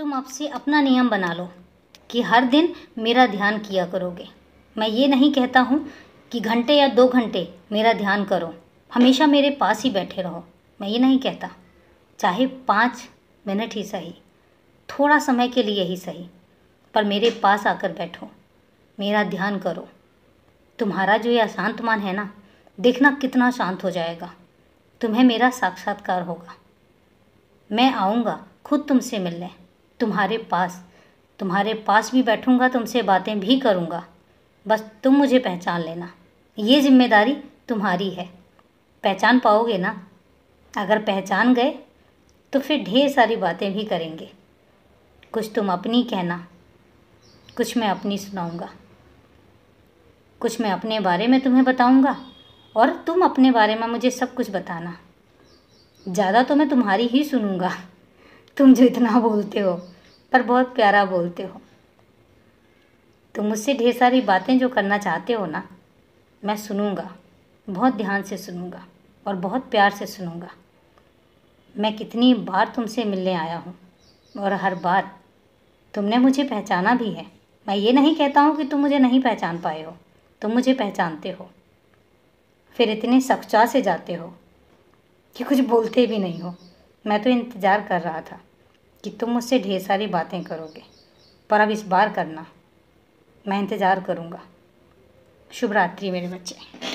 तुम आपसे अपना नियम बना लो कि हर दिन मेरा ध्यान किया करोगे मैं ये नहीं कहता हूँ कि घंटे या दो घंटे मेरा ध्यान करो हमेशा मेरे पास ही बैठे रहो मैं ये नहीं कहता चाहे पाँच मिनट ही सही थोड़ा समय के लिए ही सही पर मेरे पास आकर बैठो मेरा ध्यान करो तुम्हारा जो यह शांत मन है ना देखना कितना शांत हो जाएगा तुम्हें मेरा साक्षात्कार होगा मैं आऊँगा खुद तुमसे मिलने तुम्हारे पास तुम्हारे पास भी बैठूंगा तुमसे बातें भी करूंगा बस तुम मुझे पहचान लेना ये जिम्मेदारी तुम्हारी है पहचान पाओगे ना अगर पहचान गए तो फिर ढेर सारी बातें भी करेंगे कुछ तुम अपनी कहना कुछ मैं अपनी सुनाऊंगा कुछ मैं अपने बारे में तुम्हें बताऊंगा और तुम अपने बारे में मुझे सब कुछ बताना ज़्यादा तो मैं तुम्हारी ही सुनूंगा तुम जो इतना बोलते हो पर बहुत प्यारा बोलते हो तुम मुझसे ढेर सारी बातें जो करना चाहते हो ना मैं सुनूंगा बहुत ध्यान से सुनूंगा और बहुत प्यार से सुनूंगा मैं कितनी बार तुमसे मिलने आया हूँ और हर बार तुमने मुझे पहचाना भी है मैं ये नहीं कहता हूँ कि तुम मुझे नहीं पहचान पाए हो तुम मुझे पहचानते हो फिर इतने सख्चा से जाते हो कि कुछ बोलते भी नहीं हो मैं तो इंतज़ार कर रहा था कि तुम मुझसे ढेर सारी बातें करोगे पर अब इस बार करना मैं इंतज़ार करूँगा शुभ रात्रि मेरे बच्चे